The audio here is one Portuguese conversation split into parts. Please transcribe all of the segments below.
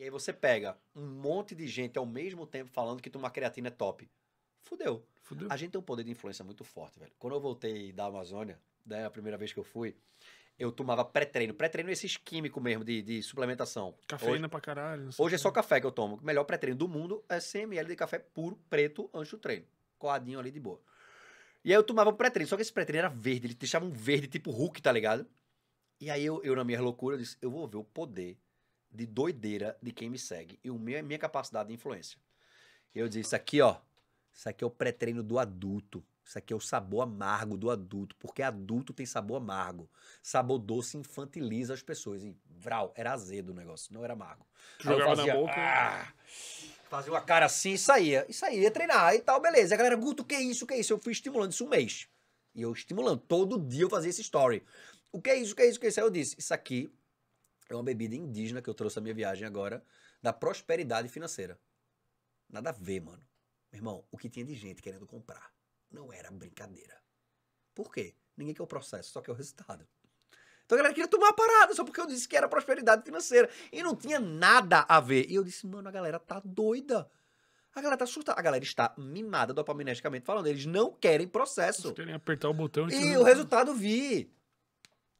E aí você pega um monte de gente ao mesmo tempo falando que tomar creatina é top. Fudeu. Fudeu. A gente tem um poder de influência muito forte, velho. Quando eu voltei da Amazônia, né, a primeira vez que eu fui, eu tomava pré-treino. Pré-treino é esses químicos mesmo de, de suplementação. Cafeína hoje, pra caralho. Hoje é só café que eu tomo. O melhor pré-treino do mundo é 100ml de café puro, preto, antes do treino. Coadinho ali de boa. E aí eu tomava um pré-treino, só que esse pré-treino era verde, ele deixava um verde tipo Hulk, tá ligado? E aí eu, eu na minha loucura, eu disse, eu vou ver o poder de doideira de quem me segue. E o meu é minha capacidade de influência. Eu disse, isso aqui, ó. Isso aqui é o pré-treino do adulto. Isso aqui é o sabor amargo do adulto, porque adulto tem sabor amargo. Sabor doce infantiliza as pessoas. E vral, era azedo o negócio, não era amargo. Jogava fazia, na boca. Né? Ah, fazia uma cara assim e saía. E saía treinar e tal, beleza. E a galera, Guto, que é isso, que é isso? Eu fui estimulando isso um mês. E eu estimulando, todo dia eu fazia esse story. O que é isso, o que é isso, o que é isso? Aí eu disse, isso aqui é uma bebida indígena que eu trouxe à minha viagem agora, da prosperidade financeira. Nada a ver, mano. Meu irmão, o que tinha de gente querendo comprar não era brincadeira. Por quê? Ninguém quer o processo, só quer o resultado. Então a galera queria tomar a parada só porque eu disse que era prosperidade financeira. E não tinha nada a ver. E eu disse, mano, a galera tá doida. A galera tá surtada. A galera está mimada dopaminergicamente falando. Eles não querem processo. Eles querem apertar o botão e. E o resultado vi.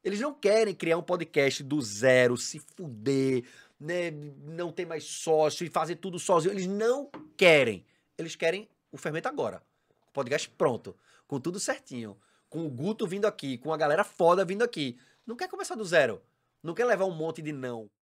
Eles não querem criar um podcast do zero, se fuder, né, não ter mais sócio e fazer tudo sozinho. Eles não querem. Eles querem o Fermento agora. O podcast pronto, com tudo certinho. Com o Guto vindo aqui, com a galera foda vindo aqui. Não quer começar do zero. Não quer levar um monte de não.